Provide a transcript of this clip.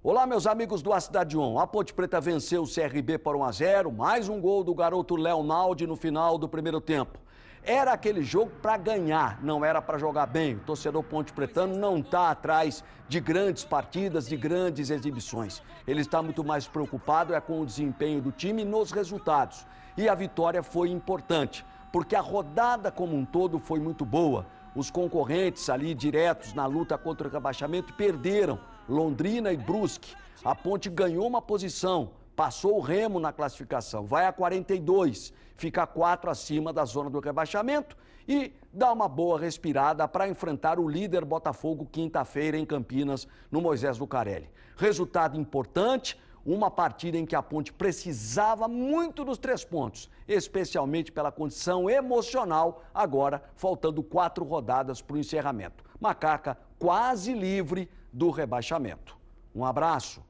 Olá, meus amigos do A Cidade 1. A Ponte Preta venceu o CRB por 1 a 0, mais um gol do garoto Leonaldi no final do primeiro tempo. Era aquele jogo para ganhar, não era para jogar bem. O torcedor Ponte Pretano não está atrás de grandes partidas, de grandes exibições. Ele está muito mais preocupado é com o desempenho do time nos resultados. E a vitória foi importante, porque a rodada como um todo foi muito boa. Os concorrentes ali diretos na luta contra o rebaixamento perderam Londrina e Brusque. A Ponte ganhou uma posição, passou o Remo na classificação, vai a 42, fica quatro acima da zona do rebaixamento e dá uma boa respirada para enfrentar o líder Botafogo quinta-feira em Campinas, no Moisés Lucarelli. Resultado importante, uma partida em que a Ponte precisava muito dos três pontos, especialmente pela condição emocional, agora faltando quatro rodadas para o encerramento. Macaca, quase livre do rebaixamento. Um abraço.